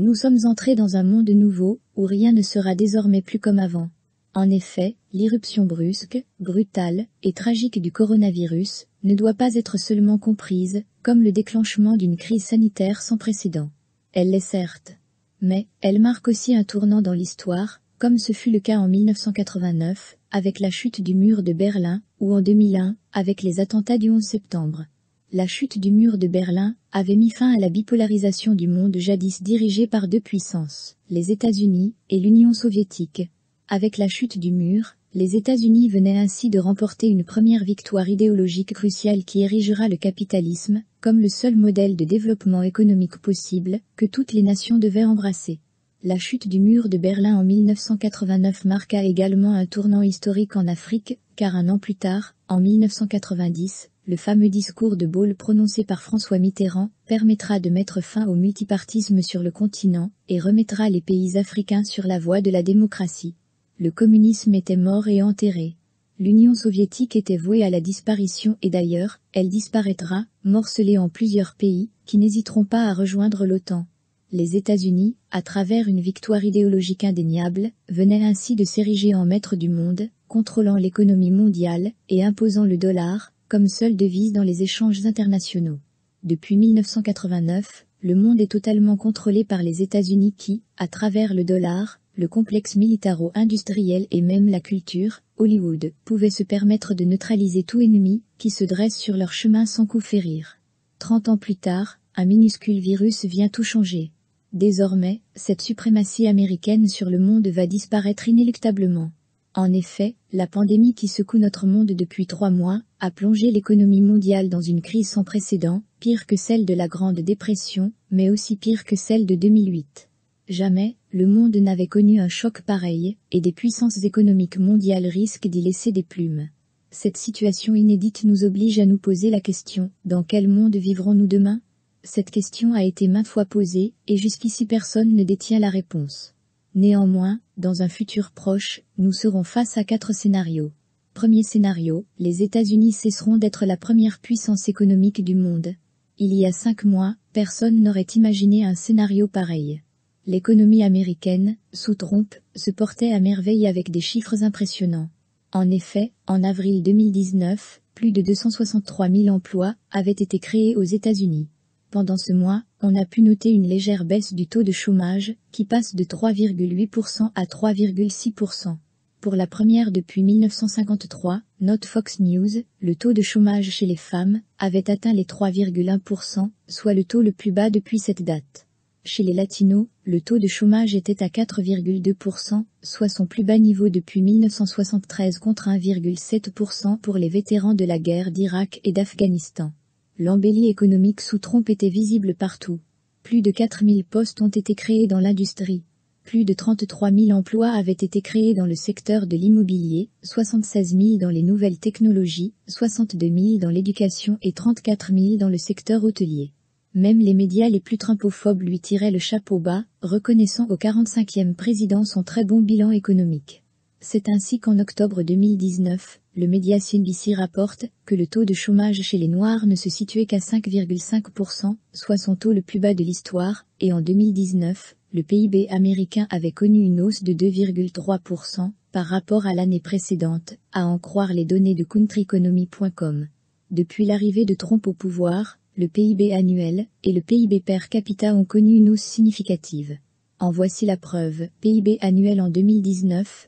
Nous sommes entrés dans un monde nouveau, où rien ne sera désormais plus comme avant. En effet, l'irruption brusque, brutale et tragique du coronavirus ne doit pas être seulement comprise comme le déclenchement d'une crise sanitaire sans précédent. Elle l'est certes. Mais elle marque aussi un tournant dans l'histoire, comme ce fut le cas en 1989, avec la chute du mur de Berlin, ou en 2001, avec les attentats du 11 septembre la chute du mur de Berlin avait mis fin à la bipolarisation du monde jadis dirigé par deux puissances, les États-Unis et l'Union soviétique. Avec la chute du mur, les États-Unis venaient ainsi de remporter une première victoire idéologique cruciale qui érigera le capitalisme comme le seul modèle de développement économique possible que toutes les nations devaient embrasser. La chute du mur de Berlin en 1989 marqua également un tournant historique en Afrique, car un an plus tard, en 1990, le fameux discours de Baulle prononcé par François Mitterrand, permettra de mettre fin au multipartisme sur le continent et remettra les pays africains sur la voie de la démocratie. Le communisme était mort et enterré. L'Union soviétique était vouée à la disparition et d'ailleurs, elle disparaîtra, morcelée en plusieurs pays, qui n'hésiteront pas à rejoindre l'OTAN. Les États-Unis, à travers une victoire idéologique indéniable, venaient ainsi de s'ériger en maître du monde, contrôlant l'économie mondiale et imposant le dollar, comme seule devise dans les échanges internationaux. Depuis 1989, le monde est totalement contrôlé par les États-Unis qui, à travers le dollar, le complexe militaro-industriel et même la culture, Hollywood, pouvaient se permettre de neutraliser tout ennemi qui se dresse sur leur chemin sans coup férir. Trente ans plus tard, un minuscule virus vient tout changer. Désormais, cette suprématie américaine sur le monde va disparaître inéluctablement. En effet, la pandémie qui secoue notre monde depuis trois mois a plongé l'économie mondiale dans une crise sans précédent, pire que celle de la Grande Dépression, mais aussi pire que celle de 2008. Jamais, le monde n'avait connu un choc pareil, et des puissances économiques mondiales risquent d'y laisser des plumes. Cette situation inédite nous oblige à nous poser la question, dans quel monde vivrons-nous demain Cette question a été maintes fois posée, et jusqu'ici personne ne détient la réponse. Néanmoins, dans un futur proche, nous serons face à quatre scénarios. Premier scénario, les États-Unis cesseront d'être la première puissance économique du monde. Il y a cinq mois, personne n'aurait imaginé un scénario pareil. L'économie américaine, sous trompe, se portait à merveille avec des chiffres impressionnants. En effet, en avril 2019, plus de 263 000 emplois avaient été créés aux États-Unis. Pendant ce mois, on a pu noter une légère baisse du taux de chômage, qui passe de 3,8% à 3,6%. Pour la première depuis 1953, note Fox News, le taux de chômage chez les femmes avait atteint les 3,1%, soit le taux le plus bas depuis cette date. Chez les Latinos, le taux de chômage était à 4,2%, soit son plus bas niveau depuis 1973 contre 1,7% pour les vétérans de la guerre d'Irak et d'Afghanistan l'embellie économique sous trompe était visible partout. Plus de 4000 postes ont été créés dans l'industrie. Plus de 33 000 emplois avaient été créés dans le secteur de l'immobilier, 76 000 dans les nouvelles technologies, 62 000 dans l'éducation et 34 000 dans le secteur hôtelier. Même les médias les plus trimpophobes lui tiraient le chapeau bas, reconnaissant au 45e président son très bon bilan économique. C'est ainsi qu'en octobre 2019, le média CNBC rapporte que le taux de chômage chez les Noirs ne se situait qu'à 5,5%, soit son taux le plus bas de l'histoire, et en 2019, le PIB américain avait connu une hausse de 2,3% par rapport à l'année précédente, à en croire les données de countryeconomy.com. Depuis l'arrivée de Trump au pouvoir, le PIB annuel et le PIB per capita ont connu une hausse significative. En voici la preuve, PIB annuel en 2019,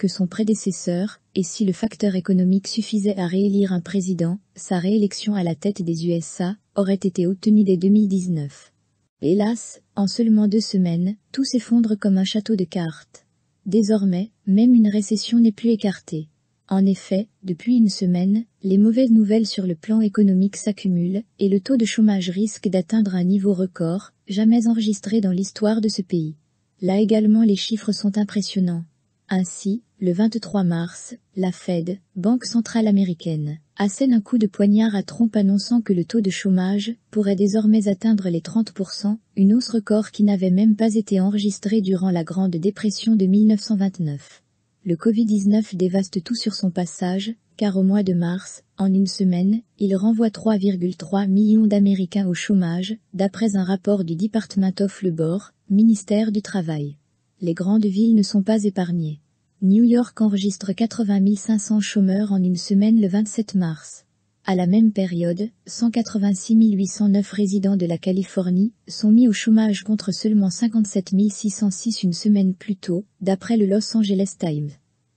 que son prédécesseur, et si le facteur économique suffisait à réélire un président, sa réélection à la tête des USA aurait été obtenue dès 2019. Hélas, en seulement deux semaines, tout s'effondre comme un château de cartes. Désormais, même une récession n'est plus écartée. En effet, depuis une semaine, les mauvaises nouvelles sur le plan économique s'accumulent, et le taux de chômage risque d'atteindre un niveau record, jamais enregistré dans l'histoire de ce pays. Là également les chiffres sont impressionnants. Ainsi, le 23 mars, la Fed, Banque centrale américaine, assène un coup de poignard à trompe annonçant que le taux de chômage pourrait désormais atteindre les 30%, une hausse record qui n'avait même pas été enregistrée durant la Grande Dépression de 1929. Le Covid-19 dévaste tout sur son passage, car au mois de mars, en une semaine, il renvoie 3,3 millions d'Américains au chômage, d'après un rapport du Department of Labor, ministère du Travail. Les grandes villes ne sont pas épargnées. New York enregistre 80 500 chômeurs en une semaine le 27 mars. À la même période, 186 809 résidents de la Californie sont mis au chômage contre seulement 57 606 une semaine plus tôt, d'après le Los Angeles Times.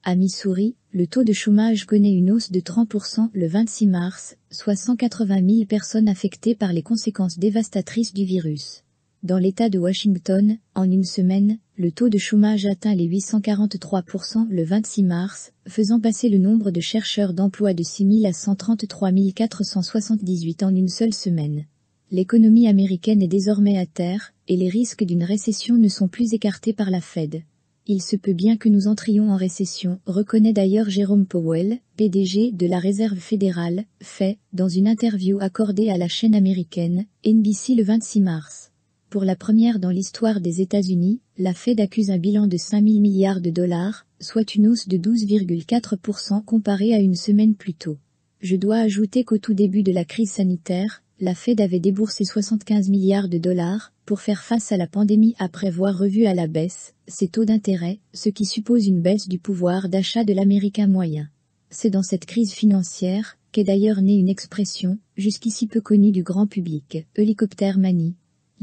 À Missouri, le taux de chômage connaît une hausse de 30% le 26 mars, soit 180 000 personnes affectées par les conséquences dévastatrices du virus. Dans l'État de Washington, en une semaine, le taux de chômage atteint les 843% le 26 mars, faisant passer le nombre de chercheurs d'emploi de 6 000 à 133 478 en une seule semaine. L'économie américaine est désormais à terre, et les risques d'une récession ne sont plus écartés par la Fed. Il se peut bien que nous entrions en récession, reconnaît d'ailleurs Jérôme Powell, PDG de la Réserve fédérale, fait dans une interview accordée à la chaîne américaine NBC le 26 mars. Pour la première dans l'histoire des États-Unis, la Fed accuse un bilan de 5 000 milliards de dollars, soit une hausse de 12,4% comparée à une semaine plus tôt. Je dois ajouter qu'au tout début de la crise sanitaire, la Fed avait déboursé 75 milliards de dollars pour faire face à la pandémie après voir revu à la baisse ses taux d'intérêt, ce qui suppose une baisse du pouvoir d'achat de l'Américain moyen. C'est dans cette crise financière qu'est d'ailleurs née une expression, jusqu'ici peu connue du grand public, hélicoptère manie,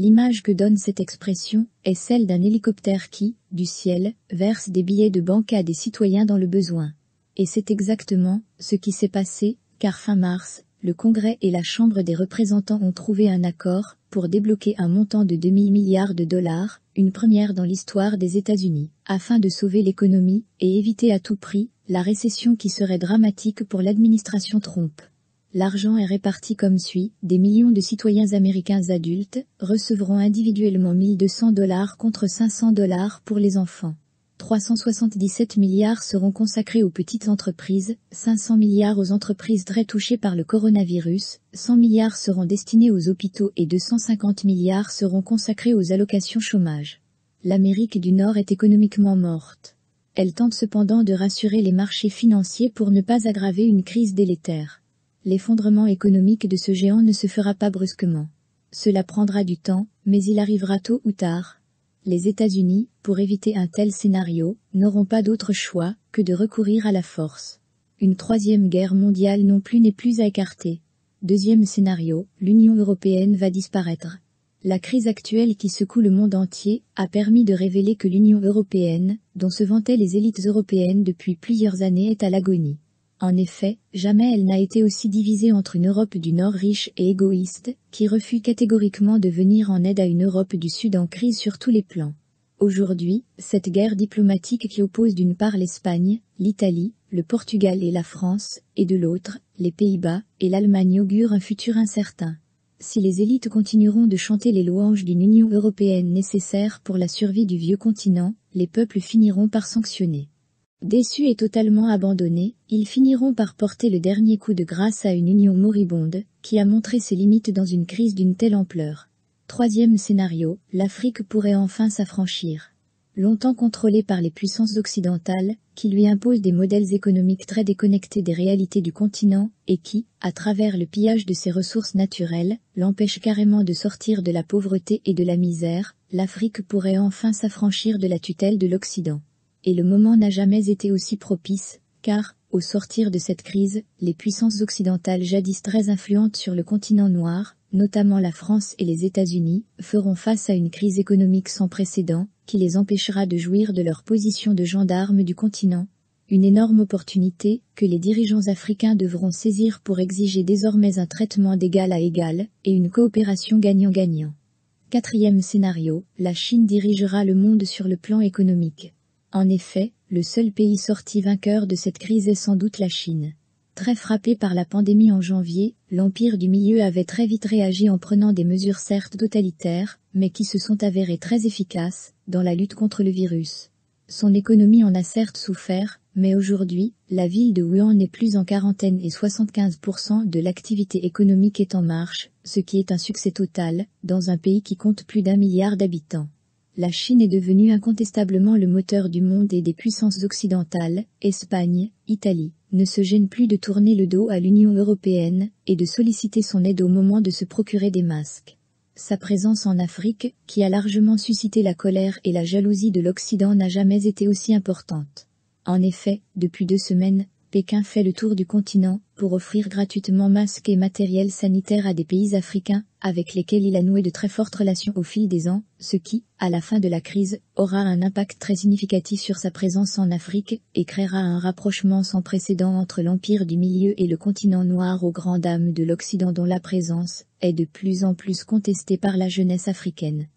L'image que donne cette expression est celle d'un hélicoptère qui, du ciel, verse des billets de banque à des citoyens dans le besoin. Et c'est exactement ce qui s'est passé, car fin mars, le Congrès et la Chambre des représentants ont trouvé un accord pour débloquer un montant de demi-milliard de dollars, une première dans l'histoire des États-Unis, afin de sauver l'économie et éviter à tout prix la récession qui serait dramatique pour l'administration Trump. L'argent est réparti comme suit, des millions de citoyens américains adultes recevront individuellement 1200 dollars contre 500 dollars pour les enfants. 377 milliards seront consacrés aux petites entreprises, 500 milliards aux entreprises très touchées par le coronavirus, 100 milliards seront destinés aux hôpitaux et 250 milliards seront consacrés aux allocations chômage. L'Amérique du Nord est économiquement morte. Elle tente cependant de rassurer les marchés financiers pour ne pas aggraver une crise délétère. L'effondrement économique de ce géant ne se fera pas brusquement. Cela prendra du temps, mais il arrivera tôt ou tard. Les États-Unis, pour éviter un tel scénario, n'auront pas d'autre choix que de recourir à la force. Une troisième guerre mondiale non plus n'est plus à écarter. Deuxième scénario, l'Union européenne va disparaître. La crise actuelle qui secoue le monde entier a permis de révéler que l'Union européenne, dont se vantaient les élites européennes depuis plusieurs années, est à l'agonie. En effet, jamais elle n'a été aussi divisée entre une Europe du Nord riche et égoïste, qui refuse catégoriquement de venir en aide à une Europe du Sud en crise sur tous les plans. Aujourd'hui, cette guerre diplomatique qui oppose d'une part l'Espagne, l'Italie, le Portugal et la France, et de l'autre, les Pays-Bas et l'Allemagne augure un futur incertain. Si les élites continueront de chanter les louanges d'une Union européenne nécessaire pour la survie du vieux continent, les peuples finiront par sanctionner. Déçus et totalement abandonnés, ils finiront par porter le dernier coup de grâce à une union moribonde, qui a montré ses limites dans une crise d'une telle ampleur. Troisième scénario, l'Afrique pourrait enfin s'affranchir. Longtemps contrôlée par les puissances occidentales, qui lui imposent des modèles économiques très déconnectés des réalités du continent, et qui, à travers le pillage de ses ressources naturelles, l'empêchent carrément de sortir de la pauvreté et de la misère, l'Afrique pourrait enfin s'affranchir de la tutelle de l'Occident. Et le moment n'a jamais été aussi propice, car, au sortir de cette crise, les puissances occidentales jadis très influentes sur le continent noir, notamment la France et les États-Unis, feront face à une crise économique sans précédent, qui les empêchera de jouir de leur position de gendarme du continent. Une énorme opportunité, que les dirigeants africains devront saisir pour exiger désormais un traitement d'égal à égal, et une coopération gagnant-gagnant. Quatrième scénario, la Chine dirigera le monde sur le plan économique. En effet, le seul pays sorti vainqueur de cette crise est sans doute la Chine. Très frappé par la pandémie en janvier, l'Empire du Milieu avait très vite réagi en prenant des mesures certes totalitaires, mais qui se sont avérées très efficaces, dans la lutte contre le virus. Son économie en a certes souffert, mais aujourd'hui, la ville de Wuhan n'est plus en quarantaine et 75% de l'activité économique est en marche, ce qui est un succès total, dans un pays qui compte plus d'un milliard d'habitants la Chine est devenue incontestablement le moteur du monde et des puissances occidentales, Espagne, Italie, ne se gêne plus de tourner le dos à l'Union européenne et de solliciter son aide au moment de se procurer des masques. Sa présence en Afrique, qui a largement suscité la colère et la jalousie de l'Occident n'a jamais été aussi importante. En effet, depuis deux semaines, Pékin fait le tour du continent pour offrir gratuitement masques et matériel sanitaire à des pays africains, avec lesquels il a noué de très fortes relations au fil des ans, ce qui, à la fin de la crise, aura un impact très significatif sur sa présence en Afrique et créera un rapprochement sans précédent entre l'Empire du Milieu et le continent noir aux grandes dames de l'Occident dont la présence est de plus en plus contestée par la jeunesse africaine.